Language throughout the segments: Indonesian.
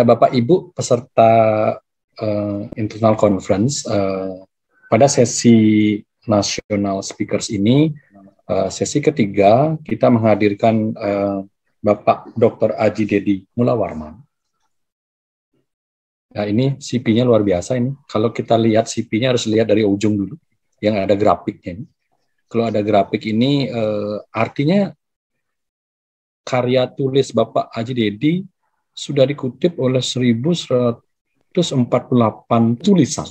kepada Bapak Ibu peserta uh, internal conference uh, pada sesi national speakers ini uh, sesi ketiga kita menghadirkan uh, Bapak Dr. Aji Dedi Mulawarman. Nah ini CP-nya luar biasa ini. Kalau kita lihat CP-nya harus lihat dari ujung dulu yang ada grafiknya ini. Kalau ada grafik ini uh, artinya karya tulis Bapak Aji Dedi sudah dikutip oleh 1148 tulisan.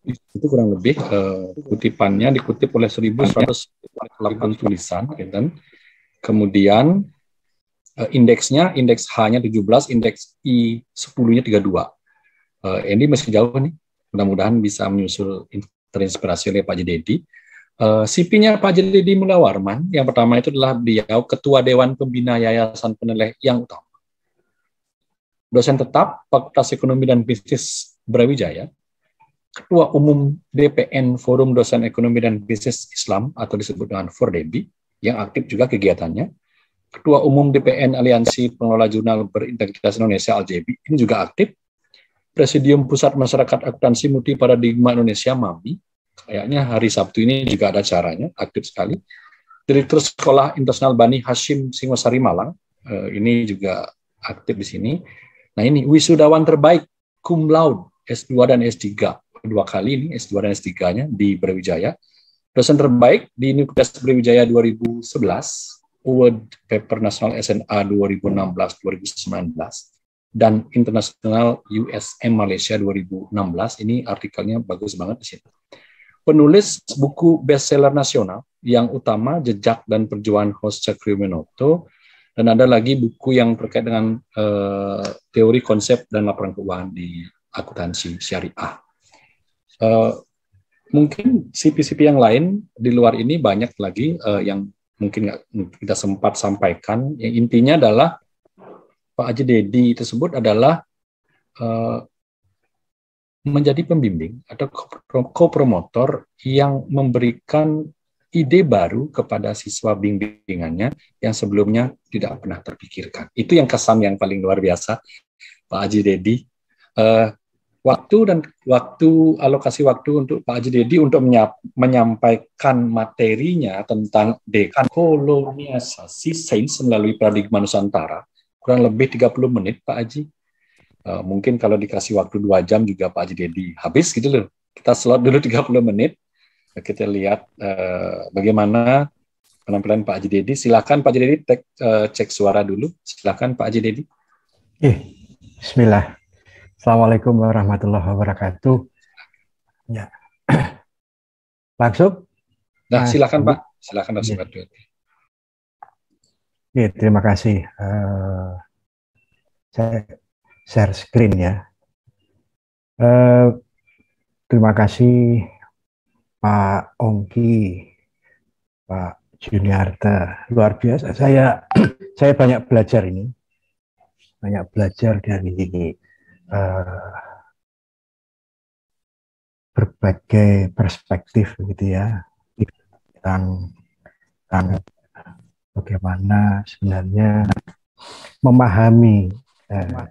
Itu kurang lebih uh, kutipannya dikutip oleh 1148 tulisan. Gitu. Kemudian uh, indeksnya, indeks H-nya 17, indeks I10-nya 32. Uh, ini masih jauh nih. Mudah-mudahan bisa menyusul terinspirasi oleh Pak Jededi. Uh, eh, CP-nya Pak Jededi Mulawarman, yang pertama itu adalah beliau Ketua Dewan Pembina Yayasan Peneleh yang utama dosen tetap Fakultas Ekonomi dan Bisnis Brawijaya, Ketua Umum DPN Forum Dosen Ekonomi dan Bisnis Islam atau disebut dengan Fordebi, yang aktif juga kegiatannya, Ketua Umum DPN Aliansi Pengelola Jurnal Berintegritas Indonesia (AJB) ini juga aktif, Presidium Pusat Masyarakat Akuntansi Multi Paradigma Indonesia (MAMI), kayaknya hari Sabtu ini juga ada caranya, aktif sekali. Direktur Sekolah Internasional Bani Hashim Singosari Malang, eh, ini juga aktif di sini. Nah ini wisudawan terbaik cum laude S2 dan S3 dua kali ini S2 dan S3-nya di Brawijaya. Dosen terbaik di Universitas Brawijaya 2011, World Paper National SNA 2016-2019 dan International USM Malaysia 2016 ini artikelnya bagus banget di situ. Penulis buku bestseller nasional yang utama Jejak dan Perjuangan Hosea Kriminotto dan ada lagi buku yang terkait dengan uh, teori konsep dan laporan keuangan di akuntansi syariah. Uh, mungkin CP-CP yang lain di luar ini banyak lagi uh, yang mungkin tidak kita sempat sampaikan. Yang intinya adalah Pak Aji Dedi tersebut adalah uh, menjadi pembimbing atau kopromotor yang memberikan ide baru kepada siswa bimbingannya yang sebelumnya tidak pernah terpikirkan. Itu yang kesan yang paling luar biasa, Pak Haji Dedi. Uh, eh, waktu dan waktu alokasi waktu untuk Pak Haji Dedi untuk menyampaikan materinya tentang dekan dekolonisasi sains melalui paradigma Nusantara kurang lebih 30 menit Pak Haji. Uh, mungkin kalau dikasih waktu dua jam juga Pak Haji Dedi habis gitu loh. Kita slot dulu 30 menit kita lihat uh, bagaimana penampilan Pak Haji Deddy. Silakan Pak Haji Deddy tek, uh, cek suara dulu. Silakan Pak Haji Deddy. Eh, Bismillah. Assalamualaikum warahmatullahi wabarakatuh. Ya. Langsung? Nah, silakan Pak. Silakan Pak ya. ya, terima kasih. Uh, saya share screen ya. Uh, terima kasih Pak Ongki, Pak Juniarta. Luar biasa. Saya saya banyak belajar ini. Banyak belajar dari Uh, berbagai perspektif gitu ya tentang tentang bagaimana sebenarnya memahami uh, eh,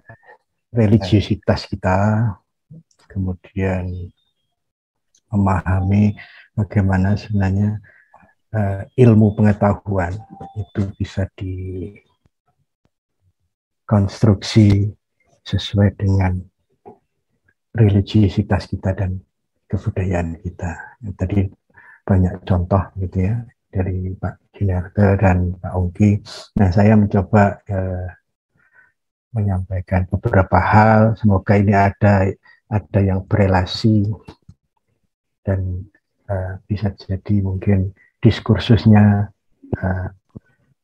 religiusitas kita kemudian memahami bagaimana sebenarnya uh, ilmu pengetahuan itu bisa dikonstruksi sesuai dengan religiositas kita dan kebudayaan kita. Tadi banyak contoh gitu ya dari Pak Kinerte dan Pak Ongki. Nah, saya mencoba eh, menyampaikan beberapa hal. Semoga ini ada ada yang berelasi dan uh, bisa jadi mungkin diskursusnya uh,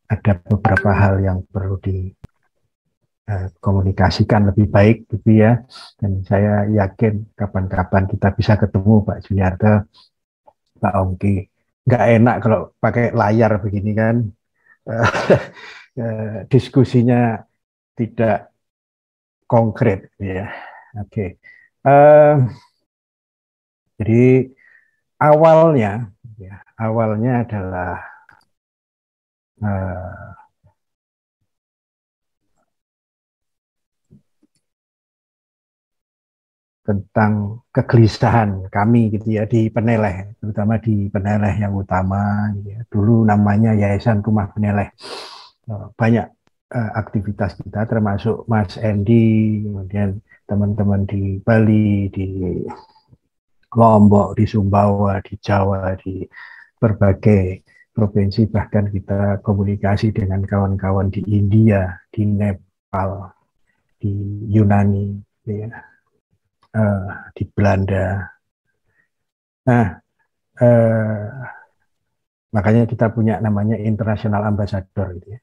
ada beberapa hal yang perlu dikomunikasikan eh, uh, lebih baik gitu ya dan saya yakin kapan-kapan kita bisa ketemu Pak Juliarto Pak Ongki nggak enak kalau pakai layar begini kan uh, diskusinya tidak konkret ya oke okay. uh, jadi awalnya, ya, awalnya adalah uh, tentang kegelisahan kami gitu ya di Peneleh, terutama di Peneleh yang utama. Gitu ya. Dulu namanya Yayasan Rumah Peneleh. Eh, banyak eh, aktivitas kita, termasuk Mas Andy, kemudian teman-teman di Bali, di Lombok, di Sumbawa, di Jawa, di berbagai provinsi. Bahkan kita komunikasi dengan kawan-kawan di India, di Nepal, di Yunani, ya, uh, di Belanda. Nah, uh, makanya kita punya namanya international ambassador gitu ya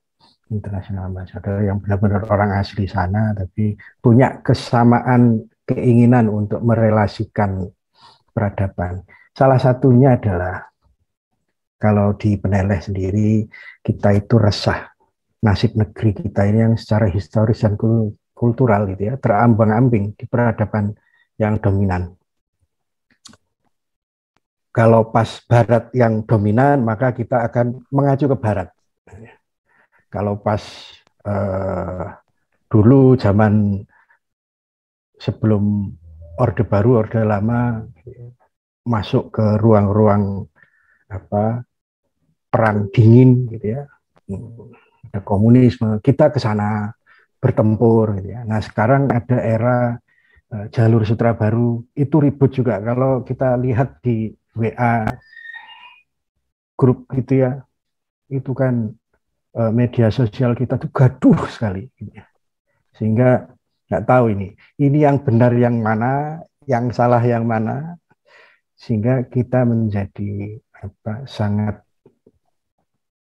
international ambassador yang benar-benar orang asli sana tapi punya kesamaan keinginan untuk merelasikan peradaban. Salah satunya adalah kalau di Peneleh sendiri kita itu resah nasib negeri kita ini yang secara historis dan kultural gitu ya terambang-ambing di peradaban yang dominan. Kalau pas barat yang dominan maka kita akan mengacu ke barat. Kalau pas eh, dulu zaman sebelum Orde Baru, Orde Lama masuk ke ruang-ruang apa perang dingin gitu ya ada komunisme kita ke sana bertempur gitu ya nah sekarang ada era eh, jalur sutra baru itu ribut juga kalau kita lihat di WA grup gitu ya itu kan eh, media sosial kita tuh gaduh sekali gitu ya. sehingga nggak tahu ini ini yang benar yang mana yang salah yang mana sehingga kita menjadi apa, sangat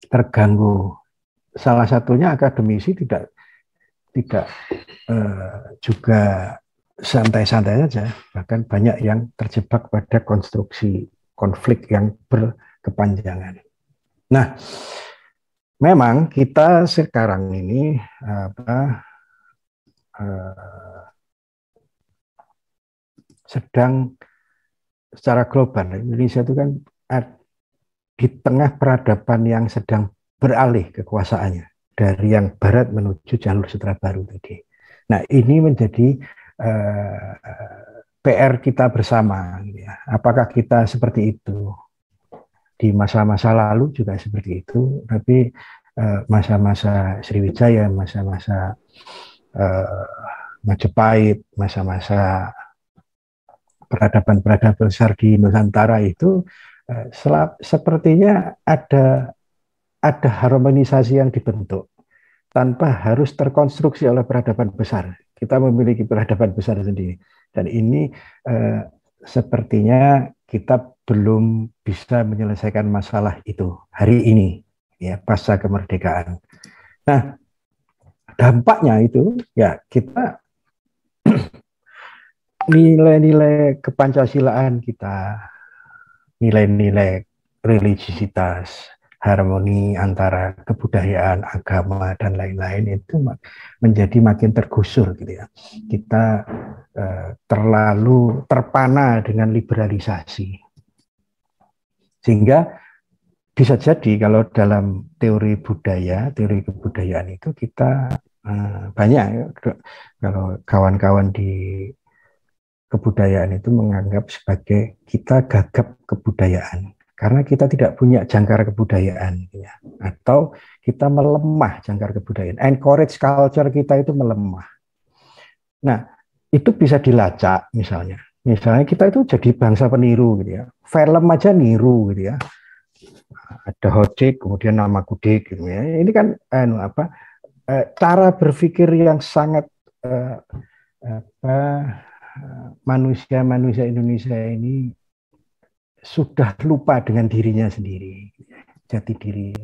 terganggu. Salah satunya akademisi tidak tidak eh, juga santai-santai saja, bahkan banyak yang terjebak pada konstruksi konflik yang berkepanjangan. Nah, memang kita sekarang ini apa eh, sedang secara global Indonesia itu kan di tengah peradaban yang sedang beralih kekuasaannya dari yang barat menuju jalur sutra baru tadi. Nah ini menjadi eh, PR kita bersama. Gitu ya. Apakah kita seperti itu di masa-masa lalu juga seperti itu, tapi eh, masa-masa eh, Sriwijaya, masa-masa eh, Majapahit, masa-masa peradaban-peradaban besar di Nusantara itu eh, selap, sepertinya ada ada harmonisasi yang dibentuk tanpa harus terkonstruksi oleh peradaban besar. Kita memiliki peradaban besar sendiri dan ini eh, sepertinya kita belum bisa menyelesaikan masalah itu hari ini ya pasca kemerdekaan. Nah, dampaknya itu ya kita nilai-nilai kepancasilaan kita, nilai-nilai religiositas, harmoni antara kebudayaan, agama dan lain-lain itu menjadi makin tergusur gitu ya. Kita eh, terlalu terpana dengan liberalisasi. Sehingga bisa jadi kalau dalam teori budaya, teori kebudayaan itu kita eh, banyak ya, kalau kawan-kawan di kebudayaan itu menganggap sebagai kita gagap kebudayaan karena kita tidak punya jangkar kebudayaan ya. atau kita melemah jangkar kebudayaan encourage culture kita itu melemah nah itu bisa dilacak misalnya misalnya kita itu jadi bangsa peniru gitu ya film aja niru gitu ya ada hojek kemudian nama kudik gitu ya ini kan anu apa eh, cara berpikir yang sangat eh, apa manusia-manusia Indonesia ini sudah lupa dengan dirinya sendiri, jati diri.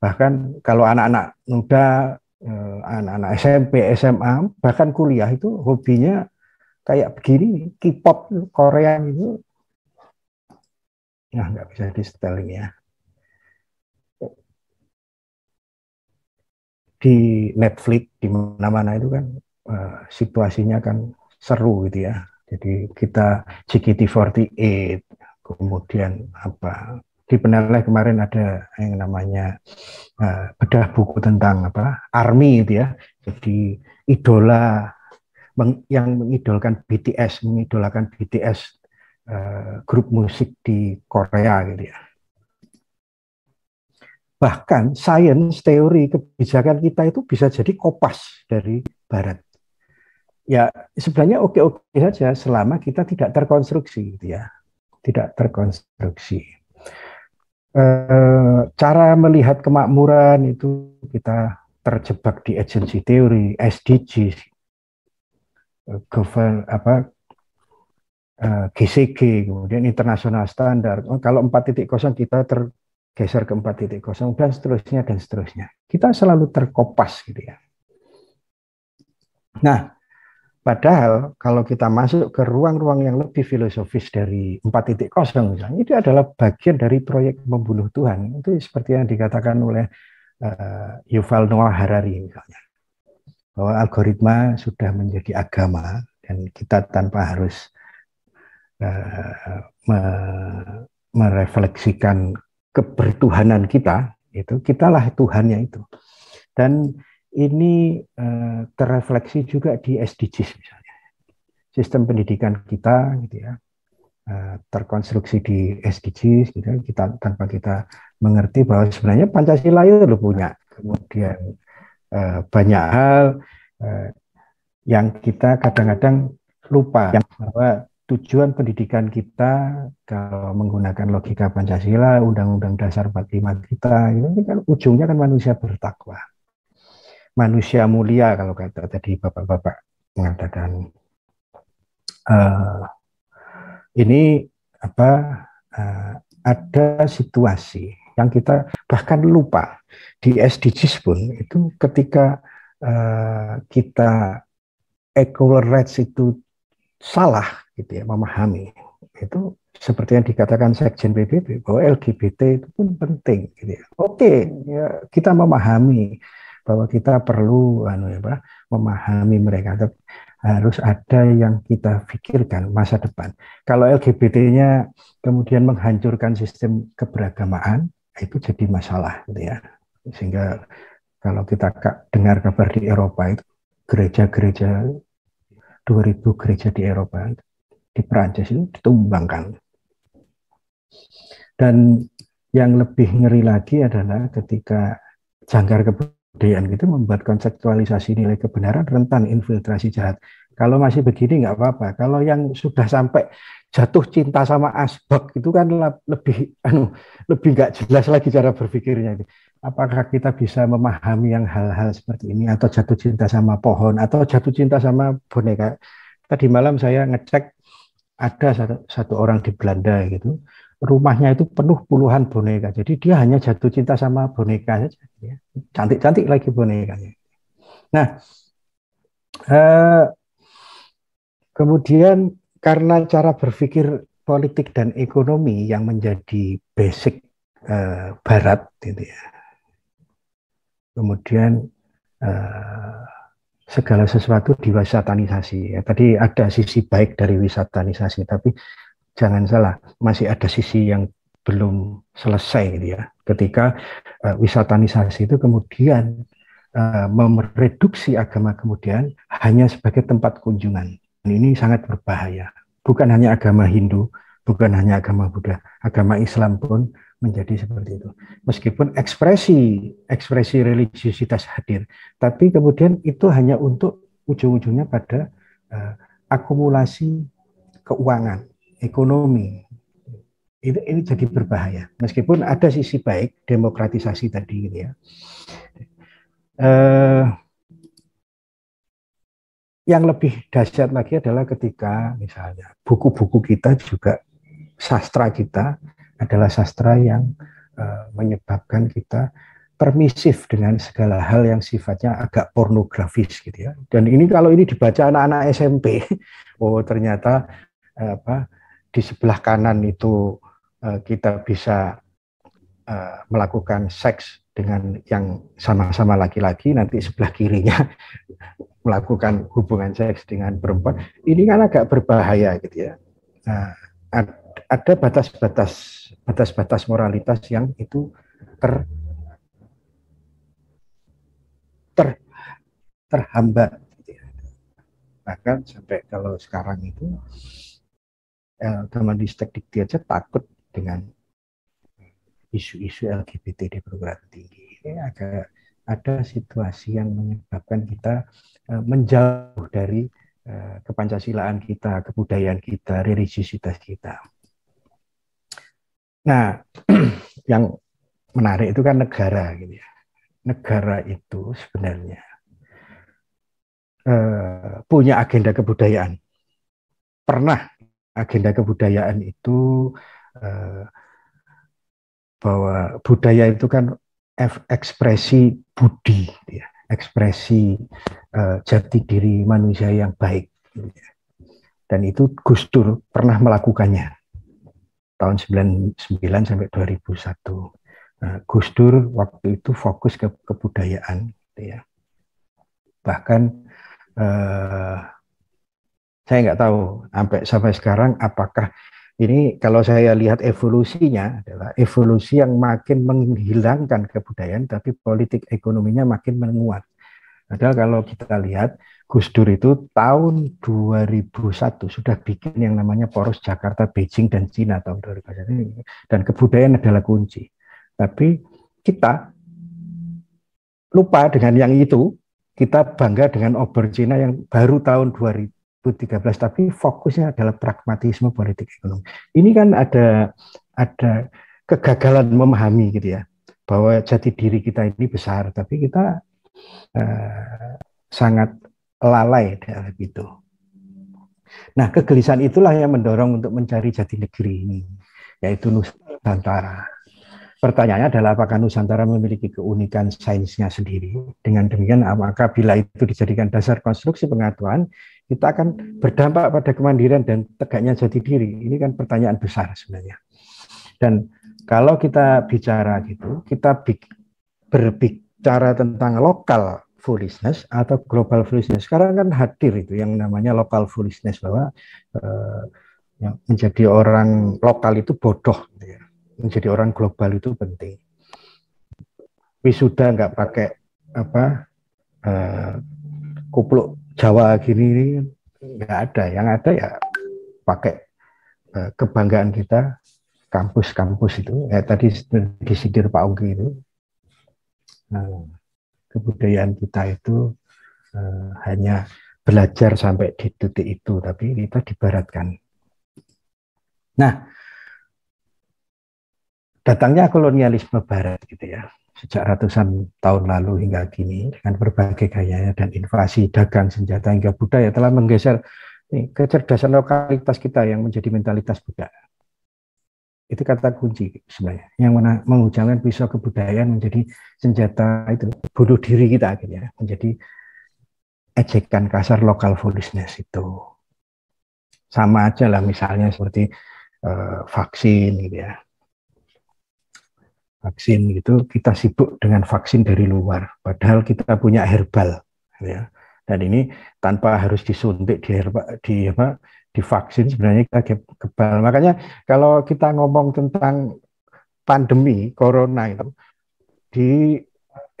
Bahkan kalau anak-anak muda, eh, anak-anak SMP, SMA, bahkan kuliah itu hobinya kayak begini, K-pop Korea itu, nah nggak bisa di setelin ya. Di Netflix, di mana-mana itu kan eh, situasinya kan seru gitu ya. Jadi kita gkt 48 kemudian apa di penelai kemarin ada yang namanya uh, bedah buku tentang apa army gitu ya. Jadi idola meng, yang mengidolakan BTS, mengidolakan BTS uh, grup musik di Korea gitu ya. Bahkan sains, teori, kebijakan kita itu bisa jadi kopas dari Barat ya sebenarnya oke-oke saja selama kita tidak terkonstruksi gitu ya tidak terkonstruksi e, cara melihat kemakmuran itu kita terjebak di agensi teori SDGs eh, govern apa GCG eh, kemudian internasional standar oh, kalau 4.0 kita tergeser ke 4.0 dan seterusnya dan seterusnya kita selalu terkopas gitu ya nah Padahal kalau kita masuk ke ruang-ruang yang lebih filosofis dari 4.0 misalnya, itu adalah bagian dari proyek membunuh Tuhan. Itu seperti yang dikatakan oleh uh, Yuval Noah Harari misalnya. Bahwa algoritma sudah menjadi agama dan kita tanpa harus uh, me merefleksikan kebertuhanan kita, itu kitalah Tuhannya itu. Dan ini eh, terrefleksi juga di SDGs misalnya. Sistem pendidikan kita gitu ya eh, terkonstruksi di SDGs gitu ya, kita tanpa kita mengerti bahwa sebenarnya Pancasila itu lo punya kemudian eh, banyak hal yang kita kadang-kadang lupa bahwa tujuan pendidikan kita kalau menggunakan logika Pancasila, Undang-Undang Dasar 45 kita, ini kan ujungnya kan manusia bertakwa manusia mulia kalau kata tadi bapak-bapak mengatakan uh, ini apa uh, ada situasi yang kita bahkan lupa di SDGs pun itu ketika uh, kita rights itu salah gitu ya memahami itu seperti yang dikatakan Sekjen PBB bahwa LGBT itu pun penting gitu ya. Oke, ya, kita memahami bahwa kita perlu anu ya, memahami mereka harus ada yang kita pikirkan masa depan. Kalau LGBT-nya kemudian menghancurkan sistem keberagamaan, itu jadi masalah gitu ya. Sehingga kalau kita dengar kabar di Eropa itu gereja-gereja 2000 gereja di Eropa di Prancis itu ditumbangkan. Dan yang lebih ngeri lagi adalah ketika jangkar keberagamaan kegedean itu membuat konseptualisasi nilai kebenaran rentan infiltrasi jahat. Kalau masih begini nggak apa-apa. Kalau yang sudah sampai jatuh cinta sama asbak itu kan lebih anu lebih nggak jelas lagi cara berpikirnya. Apakah kita bisa memahami yang hal-hal seperti ini atau jatuh cinta sama pohon atau jatuh cinta sama boneka? Tadi malam saya ngecek ada satu, satu orang di Belanda gitu rumahnya itu penuh puluhan boneka. Jadi dia hanya jatuh cinta sama boneka saja. Ya, cantik-cantik lagi bonekanya. Nah, eh, kemudian karena cara berpikir politik dan ekonomi yang menjadi basic eh, Barat, gitu ya. Kemudian eh, segala sesuatu diwisatanisasi Ya, tadi ada sisi baik dari wisatanisasi, tapi jangan salah, masih ada sisi yang belum selesai gitu ya. Ketika uh, wisatanisasi itu kemudian uh, mereduksi agama kemudian hanya sebagai tempat kunjungan. Dan ini sangat berbahaya. Bukan hanya agama Hindu, bukan hanya agama Buddha, agama Islam pun menjadi seperti itu. Meskipun ekspresi ekspresi religiusitas hadir, tapi kemudian itu hanya untuk ujung-ujungnya pada uh, akumulasi keuangan ekonomi. Ini, ini jadi berbahaya. Meskipun ada sisi baik demokratisasi tadi gitu ya. Eh, yang lebih dahsyat lagi adalah ketika misalnya buku-buku kita juga sastra kita adalah sastra yang eh, menyebabkan kita permisif dengan segala hal yang sifatnya agak pornografis gitu ya. Dan ini kalau ini dibaca anak-anak SMP, oh ternyata eh, apa di sebelah kanan itu uh, kita bisa uh, melakukan seks dengan yang sama-sama laki-laki, nanti sebelah kirinya melakukan hubungan seks dengan perempuan, ini kan agak berbahaya gitu ya. Nah, ada batas-batas batas-batas moralitas yang itu ter ter terhambat. Gitu ya. Bahkan sampai kalau sekarang itu eh, di Dikti aja takut dengan isu-isu LGBT di perguruan tinggi. Ini ada ada situasi yang menyebabkan kita eh, menjauh dari eh, kepancasilaan kita, kebudayaan kita, religiusitas kita. Nah, yang menarik itu kan negara gitu ya. Negara itu sebenarnya eh, punya agenda kebudayaan. Pernah agenda kebudayaan itu eh, bahwa budaya itu kan ekspresi budi, ya. ekspresi eh, jati diri manusia yang baik. Ya. Dan itu Gus Dur pernah melakukannya tahun 99 sampai 2001. Nah, Gus Dur waktu itu fokus ke kebudayaan, ya. Bahkan eh, saya nggak tahu sampai sampai sekarang apakah ini kalau saya lihat evolusinya adalah evolusi yang makin menghilangkan kebudayaan tapi politik ekonominya makin menguat. Padahal kalau kita lihat Gus Dur itu tahun 2001 sudah bikin yang namanya poros Jakarta, Beijing dan Cina tahun 2001 dan kebudayaan adalah kunci. Tapi kita lupa dengan yang itu, kita bangga dengan obor Cina yang baru tahun 2000 2013 tapi fokusnya adalah pragmatisme politik ekonomi. Ini kan ada ada kegagalan memahami gitu ya bahwa jati diri kita ini besar tapi kita uh, sangat lalai dalam itu. Nah, kegelisahan itulah yang mendorong untuk mencari jati negeri ini, yaitu Nusantara. Pertanyaannya adalah apakah Nusantara memiliki keunikan sainsnya sendiri? Dengan demikian, apakah bila itu dijadikan dasar konstruksi pengatuan, kita akan hmm. berdampak pada kemandirian dan tegaknya jati diri. Ini kan pertanyaan besar sebenarnya. Dan kalau kita bicara gitu, kita berbicara tentang lokal foolishness atau global foolishness. Sekarang kan hadir itu yang namanya lokal foolishness bahwa eh, menjadi orang lokal itu bodoh, gitu ya. menjadi orang global itu penting. Wisuda nggak pakai apa eh, kupluk Jawa gini ini nggak ada. Yang ada ya pakai eh, kebanggaan kita kampus-kampus itu. Ya, tadi disidir Pak Ugi itu. Nah, kebudayaan kita itu eh, hanya belajar sampai di titik itu, tapi kita dibaratkan. Nah, datangnya kolonialisme Barat gitu ya sejak ratusan tahun lalu hingga kini dengan berbagai gayanya dan invasi dagang senjata hingga budaya telah menggeser nih, kecerdasan lokalitas kita yang menjadi mentalitas budaya. Itu kata kunci sebenarnya yang mengujangkan pisau kebudayaan menjadi senjata itu bunuh diri kita akhirnya menjadi ejekan kasar lokal foolishness itu sama aja lah misalnya seperti uh, vaksin gitu ya vaksin gitu kita sibuk dengan vaksin dari luar padahal kita punya herbal gitu ya dan ini tanpa harus disuntik di herbal di apa di vaksin sebenarnya kita kebal makanya kalau kita ngomong tentang pandemi corona itu di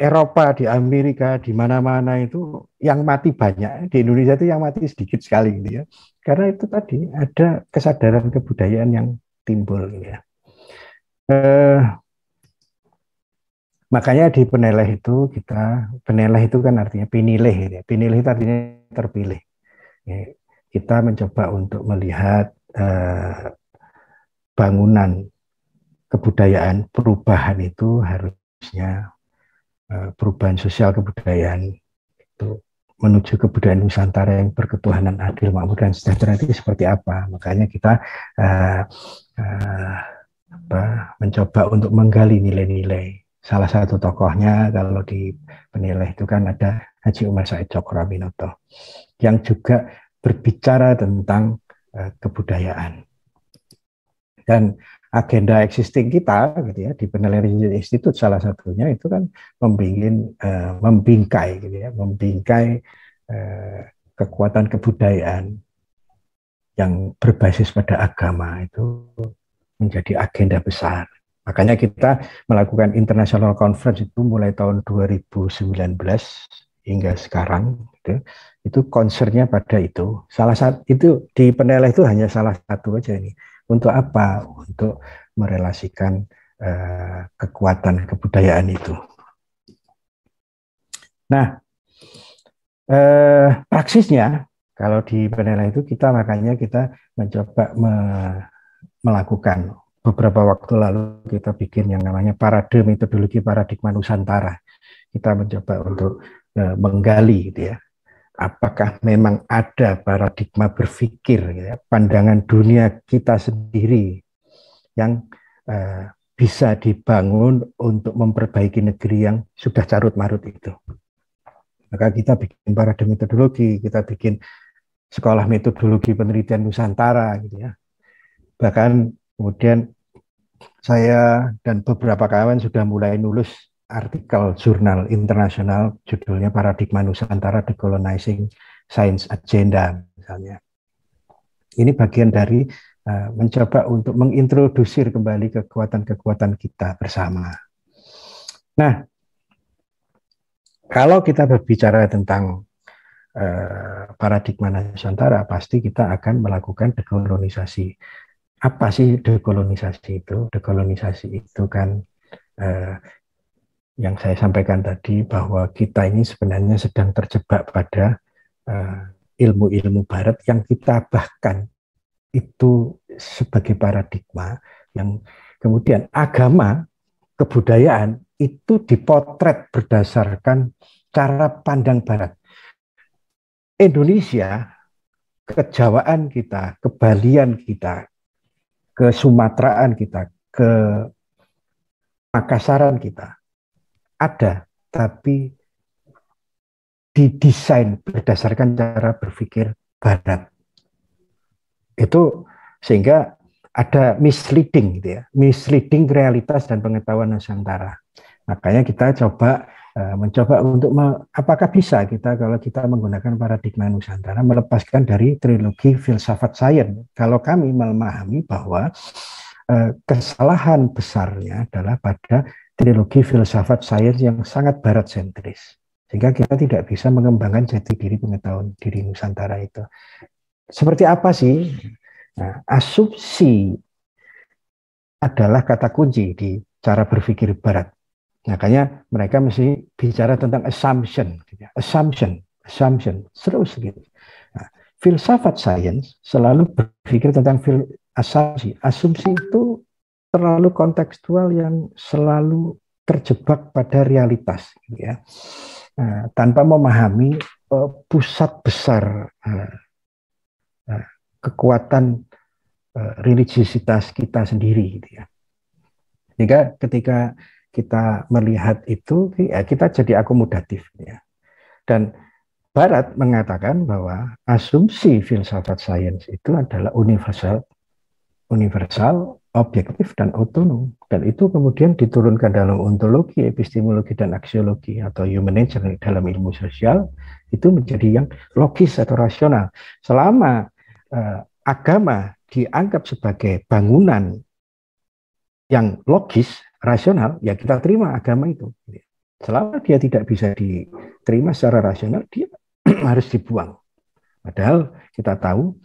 Eropa, di Amerika, di mana-mana itu yang mati banyak, di Indonesia itu yang mati sedikit sekali gitu ya. Karena itu tadi ada kesadaran kebudayaan yang timbul gitu ya. Eh, Makanya di penilai itu kita penilai itu kan artinya pinilih gitu ya. pinilih itu artinya terpilih. Ya. Kita mencoba untuk melihat eh, bangunan kebudayaan perubahan itu harusnya eh, perubahan sosial kebudayaan itu menuju kebudayaan Nusantara yang berketuhanan adil makmur dan sejahtera itu seperti apa makanya kita eh, eh, apa, mencoba untuk menggali nilai-nilai salah satu tokohnya kalau di penilai itu kan ada Haji Umar Said Cokroaminoto yang juga berbicara tentang eh, kebudayaan dan agenda existing kita gitu ya di penelitian institut salah satunya itu kan membingin uh, eh, membingkai gitu ya membingkai uh, kekuatan kebudayaan yang berbasis pada agama itu menjadi agenda besar Makanya kita melakukan international conference itu mulai tahun 2019 hingga sekarang gitu. Itu concernnya pada itu. Salah satu itu di penela itu hanya salah satu aja ini. Untuk apa? Untuk merelasikan uh, kekuatan kebudayaan itu. Nah, eh, praksisnya kalau di penela itu kita makanya kita mencoba me melakukan beberapa waktu lalu kita bikin yang namanya parade metodologi paradigma Nusantara. Kita mencoba untuk e, menggali gitu ya, apakah memang ada paradigma berpikir, gitu ya, pandangan dunia kita sendiri yang e, bisa dibangun untuk memperbaiki negeri yang sudah carut marut itu. Maka kita bikin parade metodologi, kita bikin sekolah metodologi penelitian Nusantara gitu ya. Bahkan Kemudian saya dan beberapa kawan sudah mulai nulis artikel jurnal internasional judulnya Paradigma Nusantara Decolonizing Science Agenda misalnya. Ini bagian dari uh, mencoba untuk mengintrodusir kembali kekuatan-kekuatan kita bersama. Nah, kalau kita berbicara tentang uh, paradigma Nusantara, pasti kita akan melakukan dekolonisasi apa sih dekolonisasi itu? Dekolonisasi itu kan eh, yang saya sampaikan tadi bahwa kita ini sebenarnya sedang terjebak pada eh, ilmu-ilmu Barat yang kita bahkan itu sebagai paradigma yang kemudian agama, kebudayaan itu dipotret berdasarkan cara pandang Barat. Indonesia kejawaan kita, kebalian kita, ke Sumateraan kita, ke Makassaran kita. Ada, tapi didesain berdasarkan cara berpikir barat. Itu sehingga ada misleading gitu ya, misleading realitas dan pengetahuan Nusantara. Makanya kita coba Eh, mencoba untuk me, apakah bisa kita kalau kita menggunakan paradigma Nusantara melepaskan dari trilogi filsafat sains. Kalau kami memahami bahwa eh, kesalahan besarnya adalah pada trilogi filsafat sains yang sangat barat sentris. Sehingga kita tidak bisa mengembangkan jati diri pengetahuan diri Nusantara itu. Seperti apa sih? Nah, asumsi adalah kata kunci di cara berpikir barat Makanya mereka mesti bicara tentang assumption. Gitu ya. Assumption, assumption, terus gitu. Nah, filsafat sains selalu berpikir tentang fil asumsi. Asumsi itu terlalu kontekstual yang selalu terjebak pada realitas. Gitu ya. Nah, tanpa memahami uh, pusat besar uh, uh, kekuatan religiositas kita sendiri. Gitu ya. Jika ketika kita melihat itu ya kita jadi akomodatif ya. Dan Barat mengatakan bahwa asumsi filsafat sains itu adalah universal, universal, objektif dan otonom. Dan itu kemudian diturunkan dalam ontologi, epistemologi dan aksiologi atau human nature dalam ilmu sosial itu menjadi yang logis atau rasional. Selama eh, agama dianggap sebagai bangunan yang logis, rasional, ya kita terima agama itu. Selama dia tidak bisa diterima secara rasional, dia harus dibuang. Padahal kita tahu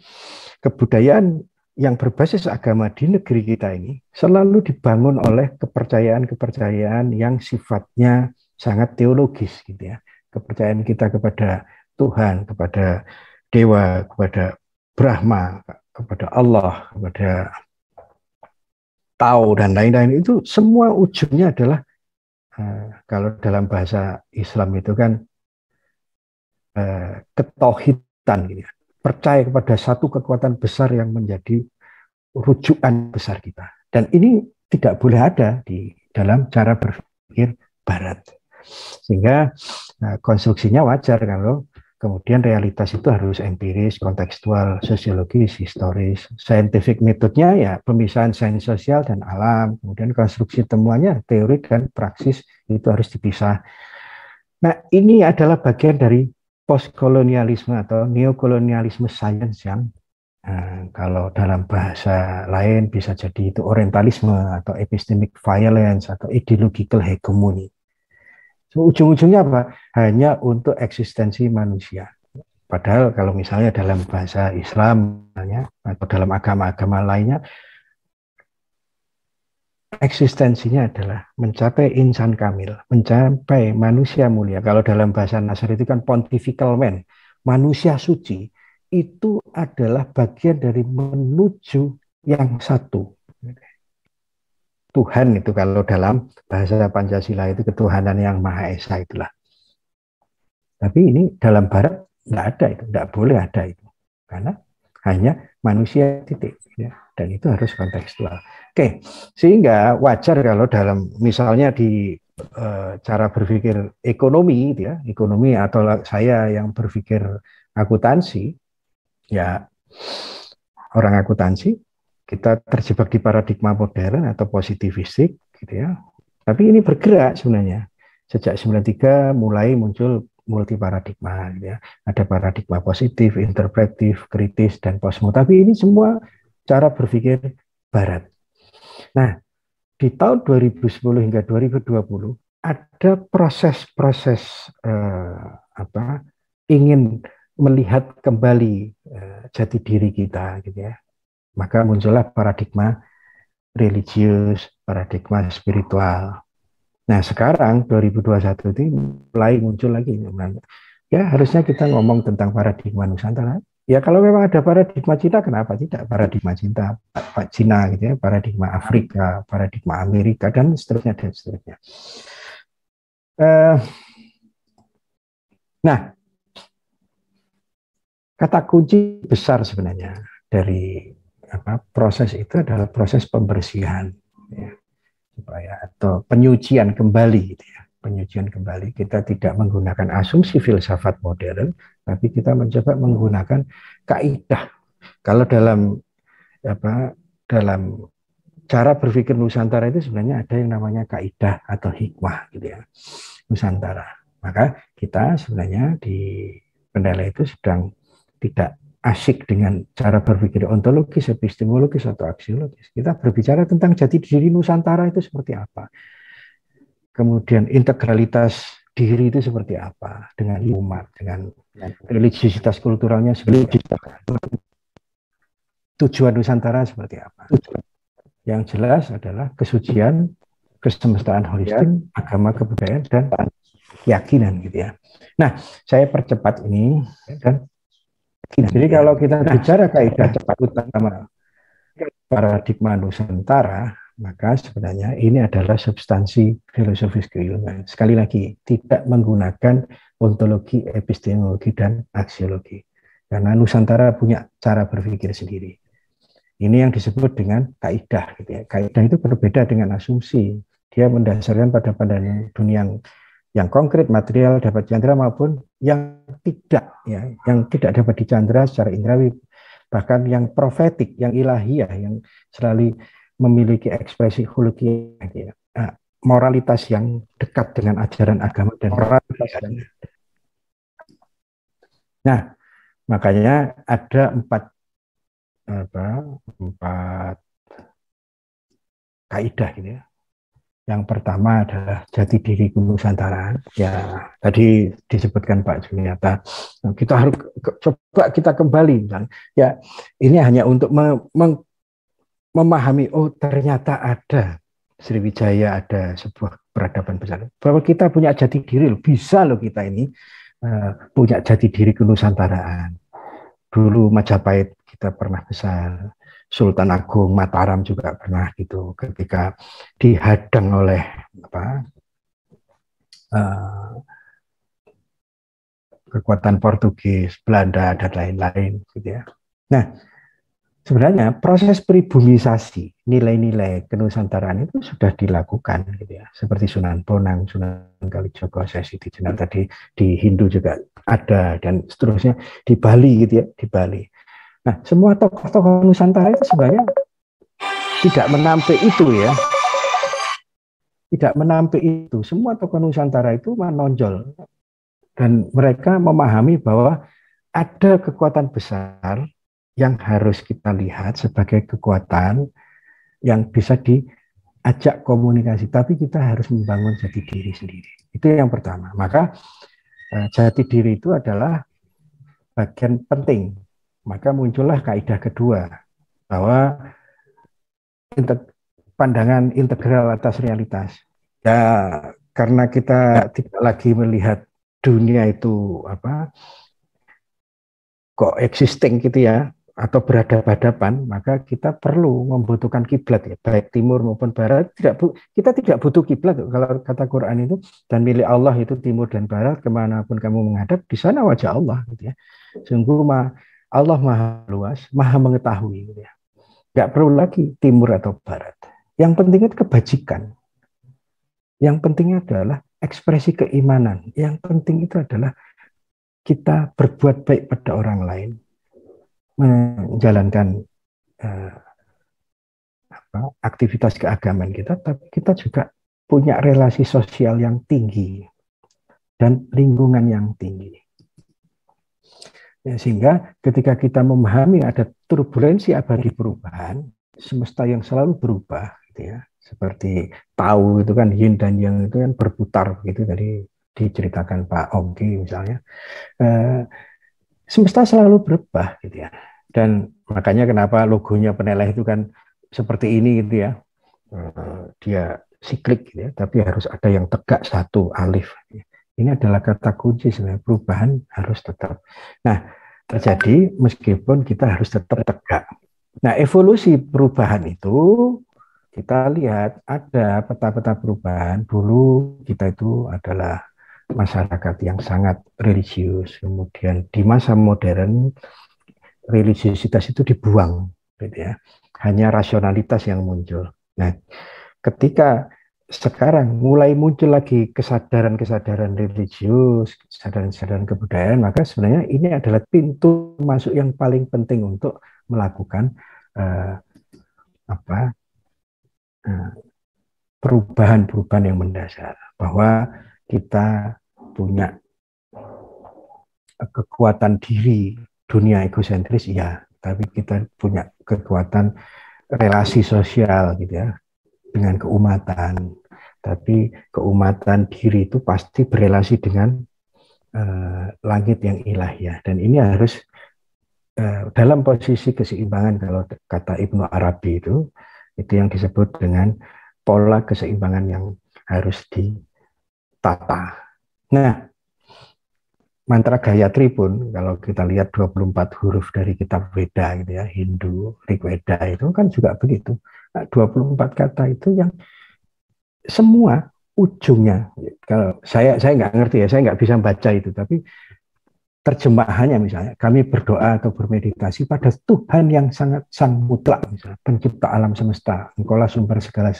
kebudayaan yang berbasis agama di negeri kita ini selalu dibangun oleh kepercayaan-kepercayaan yang sifatnya sangat teologis gitu ya. Kepercayaan kita kepada Tuhan, kepada dewa, kepada Brahma, kepada Allah, kepada Tahu dan lain-lain itu semua ujungnya adalah eh, kalau dalam bahasa Islam itu kan uh, eh, ketohitan gitu ya. percaya kepada satu kekuatan besar yang menjadi rujukan besar kita dan ini tidak boleh ada di dalam cara berpikir Barat sehingga eh, konstruksinya wajar kalau Kemudian realitas itu harus empiris, kontekstual, sosiologis, historis. Scientific metodenya ya pemisahan sains sosial dan alam. Kemudian konstruksi temuannya teori dan praksis itu harus dipisah. Nah ini adalah bagian dari postkolonialisme atau neokolonialisme sains yang eh, kalau dalam bahasa lain bisa jadi itu orientalisme atau epistemic violence atau ideological hegemony ujung-ujungnya apa? Hanya untuk eksistensi manusia. Padahal kalau misalnya dalam bahasa Islam atau dalam agama-agama lainnya, eksistensinya adalah mencapai insan kamil, mencapai manusia mulia. Kalau dalam bahasa Nasr itu kan pontifical man, manusia suci. Itu adalah bagian dari menuju yang satu, Tuhan itu kalau dalam bahasa Pancasila itu ketuhanan yang Maha Esa itulah. Tapi ini dalam Barat nggak ada itu, nggak boleh ada itu. Karena hanya manusia titik. Ya. Dan itu harus kontekstual. Oke, sehingga wajar kalau dalam misalnya di e, cara berpikir ekonomi, gitu ya, ekonomi atau saya yang berpikir akuntansi, ya orang akuntansi kita terjebak di paradigma modern atau positivistik gitu ya. Tapi ini bergerak sebenarnya. Sejak 93 mulai muncul multi paradigma gitu ya. Ada paradigma positif, interpretif, kritis dan posmo. Tapi ini semua cara berpikir barat. Nah, di tahun 2010 hingga 2020 ada proses-proses eh, apa ingin melihat kembali eh, jati diri kita gitu ya maka muncullah paradigma religius, paradigma spiritual. Nah sekarang 2021 itu mulai muncul lagi. Ya harusnya kita ngomong tentang paradigma Nusantara. Ya kalau memang ada paradigma cinta, kenapa tidak paradigma cinta Pak Cina gitu ya, paradigma Afrika, paradigma Amerika dan seterusnya dan seterusnya. Eh, nah, kata kunci besar sebenarnya dari apa proses itu adalah proses pembersihan ya. supaya atau penyucian kembali gitu ya penyucian kembali kita tidak menggunakan asumsi filsafat modern tapi kita mencoba menggunakan kaidah kalau dalam apa dalam cara berpikir Nusantara itu sebenarnya ada yang namanya kaidah atau hikmah gitu ya Nusantara maka kita sebenarnya di Pendala itu sedang tidak Asik dengan cara berpikir ontologis, epistemologis, atau aksiologis. Kita berbicara tentang jati diri Nusantara itu seperti apa. Kemudian integralitas diri itu seperti apa dengan umat, dengan religiositas kulturalnya seperti apa. Tujuan Nusantara seperti apa. Yang jelas adalah kesucian, kesemestaan holistik, agama, kebudayaan, dan keyakinan gitu ya. Nah, saya percepat ini dan jadi iya. kalau kita nah. bicara kaidah cepat utama paradigma Nusantara, maka sebenarnya ini adalah substansi filosofis keilmuan. Sekali lagi, tidak menggunakan ontologi, epistemologi, dan aksiologi. Karena Nusantara punya cara berpikir sendiri. Ini yang disebut dengan kaidah. Gitu ya. Kaidah itu berbeda dengan asumsi. Dia mendasarkan pada pandangan dunia yang yang konkret material dapat dicandra maupun yang tidak ya yang tidak dapat dicandra secara indrawi bahkan yang profetik yang ilahiyah yang selalu memiliki ekspresi hulukia gitu ya. nah, moralitas yang dekat dengan ajaran agama dan moralitas yang... Ya. nah makanya ada empat apa empat kaidah ini gitu ya yang pertama adalah jati diri Nusantara. Ya, tadi disebutkan Pak Juniata. Nah, kita harus coba kita kembali kan. Ya, ini hanya untuk memahami oh ternyata ada Sriwijaya ada sebuah peradaban besar bahwa kita punya jati diri loh. bisa loh kita ini eh, punya jati diri kenusantaraan dulu Majapahit kita pernah besar Sultan Agung Mataram juga pernah gitu ketika dihadang oleh apa uh, kekuatan Portugis, Belanda dan lain-lain gitu ya. Nah, sebenarnya proses pribumisasi nilai-nilai kenusantaraan itu sudah dilakukan gitu ya seperti Sunan Bonang, Sunan Kalijogo, Siti Jenar tadi di Hindu juga ada dan seterusnya di Bali gitu ya di Bali Nah, semua tokoh-tokoh Nusantara itu sebenarnya tidak menampik itu ya. Tidak menampik itu. Semua tokoh Nusantara itu menonjol. Dan mereka memahami bahwa ada kekuatan besar yang harus kita lihat sebagai kekuatan yang bisa diajak komunikasi. Tapi kita harus membangun jati diri sendiri. Itu yang pertama. Maka eh, jati diri itu adalah bagian penting maka muncullah kaidah kedua bahwa inter pandangan integral atas realitas. Ya, karena kita tidak lagi melihat dunia itu apa kok existing gitu ya atau berada hadapan maka kita perlu membutuhkan kiblat ya, baik timur maupun barat. Tidak bu, kita tidak butuh kiblat kalau kata Quran itu dan milik Allah itu timur dan barat kemanapun kamu menghadap di sana wajah Allah gitu ya. Sungguh mah Allah maha luas, maha mengetahui. Gitu ya. Gak perlu lagi timur atau barat. Yang pentingnya itu kebajikan. Yang penting adalah ekspresi keimanan. Yang penting itu adalah kita berbuat baik pada orang lain, menjalankan eh, apa, aktivitas keagamaan kita, tapi kita juga punya relasi sosial yang tinggi dan lingkungan yang tinggi. Ya, sehingga ketika kita memahami ada turbulensi abadi perubahan, semesta yang selalu berubah, gitu ya. Seperti tahu itu kan yin dan yang itu kan berputar begitu tadi diceritakan Pak Ongki misalnya. e, semesta selalu berubah gitu ya. Dan makanya kenapa logonya peneleh itu kan seperti ini gitu ya. e, dia siklik gitu ya, tapi harus ada yang tegak satu alif. Gitu ya ini adalah kata kunci sebenarnya perubahan harus tetap. Nah, terjadi meskipun kita harus tetap tegak. Nah, evolusi perubahan itu kita lihat ada peta-peta perubahan. Dulu kita itu adalah masyarakat yang sangat religius. Kemudian di masa modern religiusitas itu dibuang gitu ya. Hanya rasionalitas yang muncul. Nah, ketika sekarang mulai muncul lagi kesadaran-kesadaran religius, kesadaran-kesadaran kebudayaan, maka sebenarnya ini adalah pintu masuk yang paling penting untuk melakukan uh, apa eh, perubahan-perubahan yang mendasar bahwa kita punya kekuatan diri dunia egosentris ya tapi kita punya kekuatan relasi sosial gitu ya dengan keumatan, tapi keumatan diri itu pasti berelasi dengan uh, langit yang ilahiyah dan ini harus uh, dalam posisi keseimbangan kalau kata Ibnu Arabi itu itu yang disebut dengan pola keseimbangan yang harus ditata. Nah, mantra Gayatri pun kalau kita lihat 24 huruf dari kitab Weda, gitu ya, Hindu, Rig Weda itu kan juga begitu. 24 kata itu yang semua ujungnya kalau saya saya nggak ngerti ya saya nggak bisa baca itu tapi terjemahannya misalnya kami berdoa atau bermeditasi pada Tuhan yang sangat sang mutlak misalnya pencipta alam semesta engkaulah sumber segala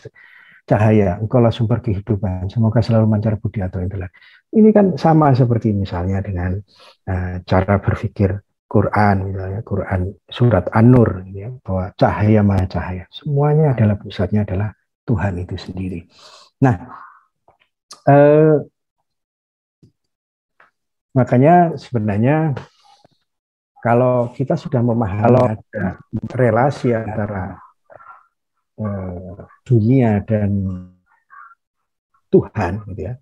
cahaya engkaulah sumber kehidupan semoga selalu mancar budi atau intelek ini kan sama seperti misalnya dengan uh, cara berpikir Quran misalnya Quran surat An-Nur gitu ya, bahwa cahaya maha cahaya semuanya adalah pusatnya adalah Tuhan itu sendiri. Nah eh, makanya sebenarnya kalau kita sudah memahami ada relasi antara eh, dunia dan Tuhan gitu ya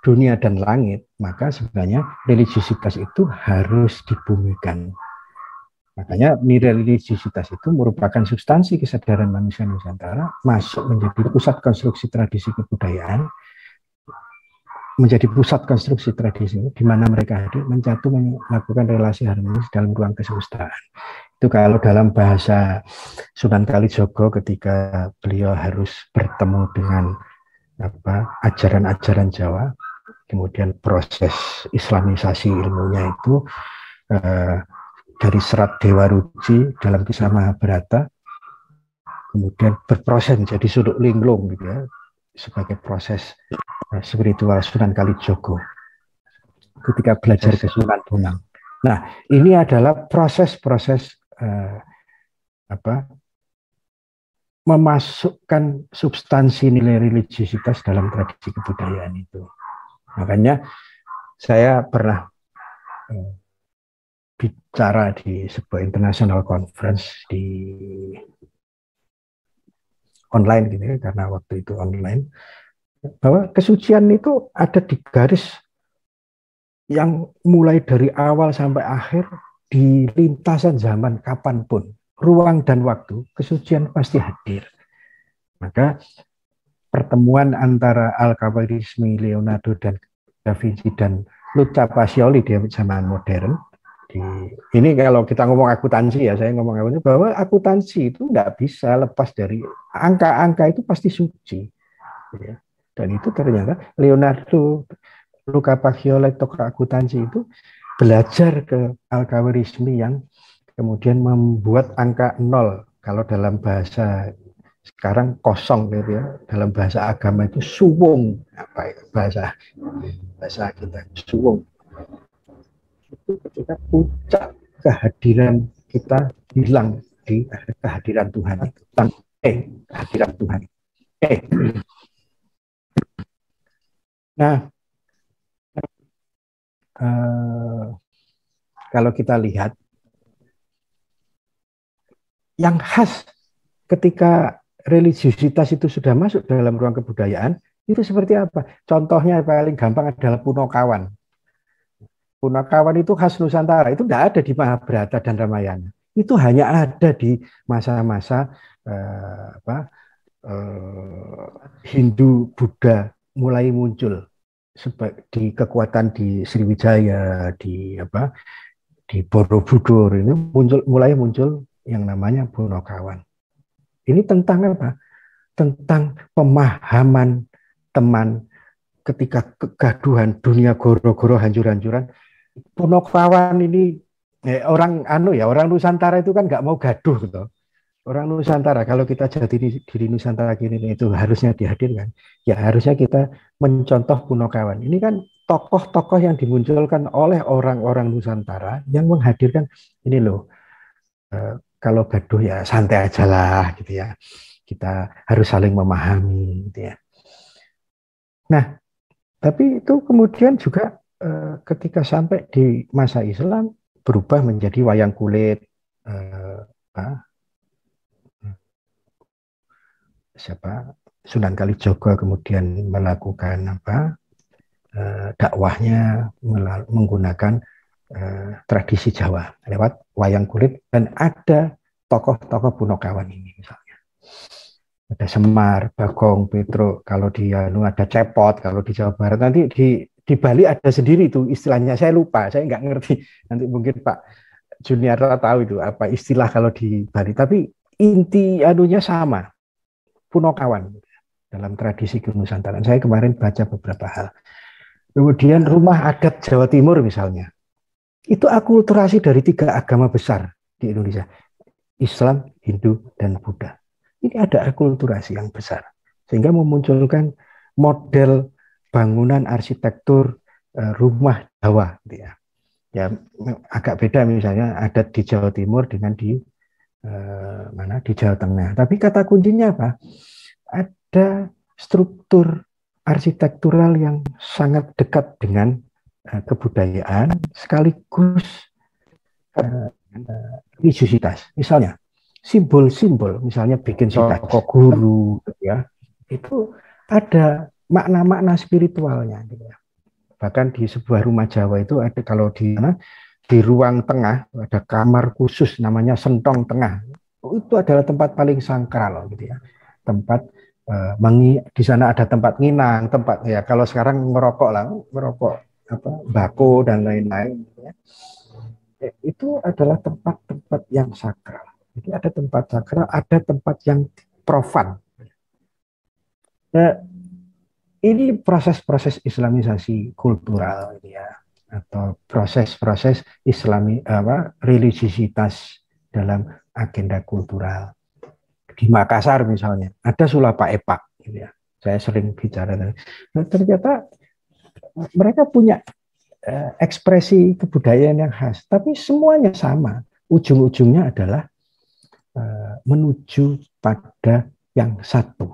dunia dan langit, maka sebenarnya religiusitas itu harus dibumikan. Makanya nilai religiusitas itu merupakan substansi kesadaran manusia Nusantara masuk menjadi pusat konstruksi tradisi kebudayaan, menjadi pusat konstruksi tradisi di mana mereka hadir mencatu melakukan relasi harmonis dalam ruang kesemestaan. Itu kalau dalam bahasa Sunan Kalijogo ketika beliau harus bertemu dengan apa ajaran-ajaran Jawa, kemudian proses islamisasi ilmunya itu eh, dari serat Dewa Ruci dalam kisah Mahabharata kemudian berproses menjadi sudut linglung gitu ya sebagai proses eh, spiritual Sunan Kalijogo ketika belajar ke Sunan Bonang. Nah, ini adalah proses-proses eh, apa memasukkan substansi nilai religiusitas dalam tradisi kebudayaan itu. Makanya saya pernah eh, bicara di sebuah international conference di online gitu ya, karena waktu itu online bahwa kesucian itu ada di garis yang mulai dari awal sampai akhir di lintasan zaman kapanpun ruang dan waktu kesucian pasti hadir maka pertemuan antara Al-Khawarizmi, Leonardo dan Da Vinci dan Luca Pacioli di zaman modern. Di, ini kalau kita ngomong akuntansi ya, saya ngomong akuntansi bahwa akuntansi itu nggak bisa lepas dari angka-angka itu pasti suci. Ya. Dan itu ternyata Leonardo Luca Pacioli tokoh akuntansi itu belajar ke Al-Khawarizmi yang kemudian membuat angka nol kalau dalam bahasa sekarang kosong gitu ya dalam bahasa agama itu suwung apa itu bahasa bahasa kita suwung itu ketika puncak kehadiran kita hilang di kehadiran Tuhan eh kehadiran Tuhan eh nah uh, kalau kita lihat yang khas ketika religiusitas itu sudah masuk dalam ruang kebudayaan, itu seperti apa? Contohnya paling gampang adalah punokawan. Punokawan itu khas Nusantara, itu tidak ada di Mahabharata dan Ramayana. Itu hanya ada di masa-masa eh, eh, Hindu Buddha mulai muncul di kekuatan di Sriwijaya, di apa, di Borobudur ini muncul mulai muncul yang namanya punokawan. Ini tentang apa? Tentang pemahaman teman ketika kegaduhan dunia goro-goro hancur-hancuran. Punokawan ini eh, orang anu ya orang Nusantara itu kan nggak mau gaduh gitu. Orang Nusantara kalau kita jadi diri Nusantara gini itu harusnya dihadirkan. Ya harusnya kita mencontoh punokawan. Ini kan tokoh-tokoh yang dimunculkan oleh orang-orang Nusantara yang menghadirkan ini loh eh, kalau gaduh ya santai aja lah gitu ya. Kita harus saling memahami gitu ya. Nah, tapi itu kemudian juga eh, ketika sampai di masa Islam berubah menjadi wayang kulit eh, apa, siapa Sunan Kalijogo kemudian melakukan apa eh, dakwahnya menggunakan Eh, tradisi Jawa lewat wayang kulit dan ada tokoh-tokoh punokawan ini misalnya ada Semar, Bagong, Petro, kalau di Anu ada Cepot, kalau di Jawa Barat nanti di di Bali ada sendiri itu istilahnya saya lupa, saya nggak ngerti nanti mungkin Pak Junior tahu itu apa istilah kalau di Bali, tapi inti anunya sama punokawan dalam tradisi Nusantara. Saya kemarin baca beberapa hal. Kemudian rumah adat Jawa Timur misalnya. Itu akulturasi dari tiga agama besar di Indonesia. Islam, Hindu, dan Buddha. Ini ada akulturasi yang besar. Sehingga memunculkan model bangunan arsitektur eh, rumah Jawa. Gitu ya. ya agak beda misalnya adat di Jawa Timur dengan di eh, mana di Jawa Tengah. Tapi kata kuncinya apa? Ada struktur arsitektural yang sangat dekat dengan Eh, kebudayaan sekaligus eh, eh, religiusitas. Misalnya simbol-simbol, misalnya bikin oh, sodako guru, gitu ya itu ada makna-makna spiritualnya. Gitu ya. Bahkan di sebuah rumah Jawa itu ada kalau di mana di ruang tengah ada kamar khusus namanya sentong tengah. Itu adalah tempat paling sangkral gitu ya. Tempat mengi, di sana ada tempat nginang, tempat ya kalau sekarang merokok lah, merokok apa bako dan lain-lain gitu ya. Eh, itu adalah tempat-tempat yang sakral jadi ada tempat sakral ada tempat yang profan nah, ini proses-proses islamisasi kultural ya atau proses-proses islami apa religiositas dalam agenda kultural di Makassar misalnya ada Sulapa Epak gitu ya saya sering bicara nah, ternyata mereka punya eh, ekspresi kebudayaan yang khas, tapi semuanya sama. Ujung-ujungnya adalah eh, menuju pada yang satu.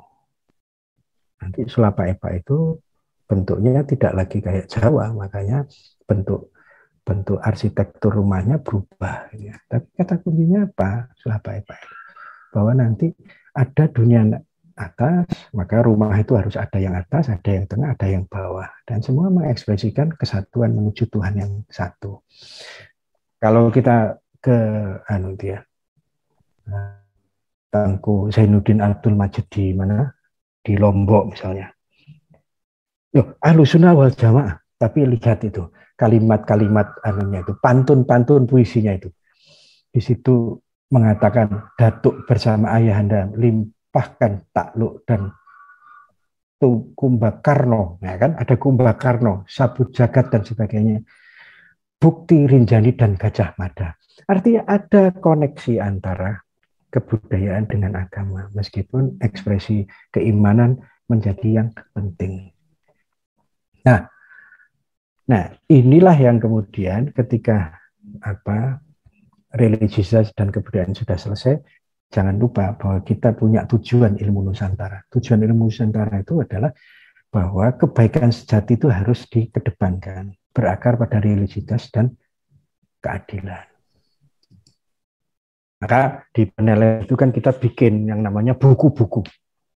Nanti Sulapa Epa itu bentuknya tidak lagi kayak Jawa, makanya bentuk bentuk arsitektur rumahnya berubah. Tapi kata kuncinya apa? Sulapa Epa bahwa nanti ada dunia atas, maka rumah itu harus ada yang atas, ada yang tengah, ada yang bawah. Dan semua mengekspresikan kesatuan menuju Tuhan yang satu. Kalau kita ke anu dia, ya, eh, Tangku Zainuddin Abdul Majid di mana? Di Lombok misalnya. Yo, ahlu sunnah wal jamaah. Tapi lihat itu, kalimat-kalimat anunya itu, pantun-pantun puisinya itu. Di situ mengatakan datuk bersama ayahanda lim, bahkan takluk dan Kumbakarno, ya kan? Ada Kumbakarno, Sabu Jagat dan sebagainya. Bukti Rinjani dan Gajah Mada. Artinya ada koneksi antara kebudayaan dengan agama, meskipun ekspresi keimanan menjadi yang penting. Nah, nah inilah yang kemudian ketika apa religiusitas dan kebudayaan sudah selesai, jangan lupa bahwa kita punya tujuan ilmu Nusantara. Tujuan ilmu Nusantara itu adalah bahwa kebaikan sejati itu harus dikedepankan, berakar pada religiusitas dan keadilan. Maka di penelitian itu kan kita bikin yang namanya buku-buku.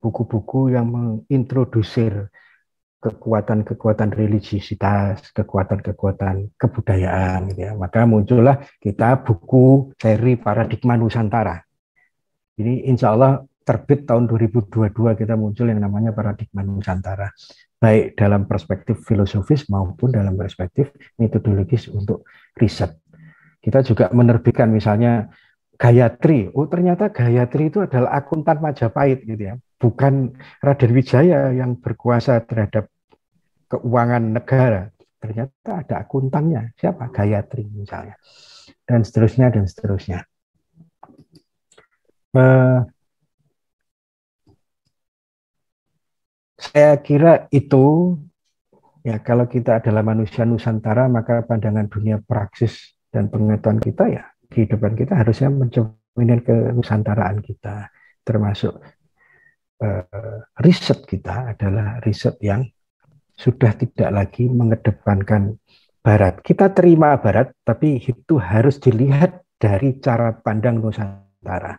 Buku-buku yang mengintrodusir kekuatan-kekuatan religiusitas, kekuatan-kekuatan kebudayaan. Gitu ya. Maka muncullah kita buku seri Paradigma Nusantara ini insya Allah terbit tahun 2022 kita muncul yang namanya paradigma Nusantara. Baik dalam perspektif filosofis maupun dalam perspektif metodologis untuk riset. Kita juga menerbitkan misalnya Gayatri. Oh ternyata Gayatri itu adalah akuntan Majapahit gitu ya. Bukan Raden Wijaya yang berkuasa terhadap keuangan negara. Ternyata ada akuntannya. Siapa? Gayatri misalnya. Dan seterusnya dan seterusnya. Eh, saya kira itu ya kalau kita adalah manusia Nusantara maka pandangan dunia praksis dan pengetahuan kita ya kehidupan kita harusnya mencerminkan ke Nusantaraan kita termasuk eh, riset kita adalah riset yang sudah tidak lagi mengedepankan Barat. Kita terima Barat, tapi itu harus dilihat dari cara pandang Nusantara Nusantara.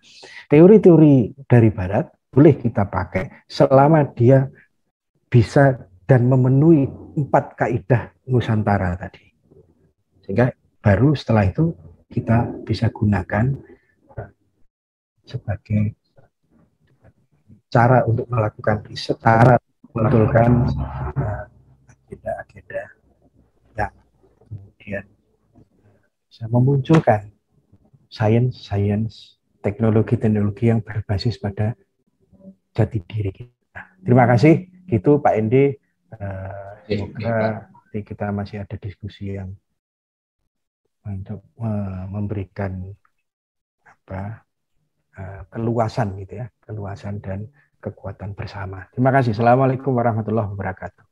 Teori-teori dari Barat boleh kita pakai selama dia bisa dan memenuhi empat kaidah Nusantara tadi. Sehingga baru setelah itu kita bisa gunakan eh, sebagai cara untuk melakukan setara cara mengumpulkan eh, agenda-agenda yang kemudian bisa memunculkan sains-sains teknologi-teknologi yang berbasis pada jati diri kita. Terima kasih, gitu Pak Endi. Eh, iya, semoga iya, nanti kita masih ada diskusi yang untuk eh, memberikan apa eh, keluasan gitu ya, keluasan dan kekuatan bersama. Terima kasih. Assalamualaikum warahmatullahi wabarakatuh.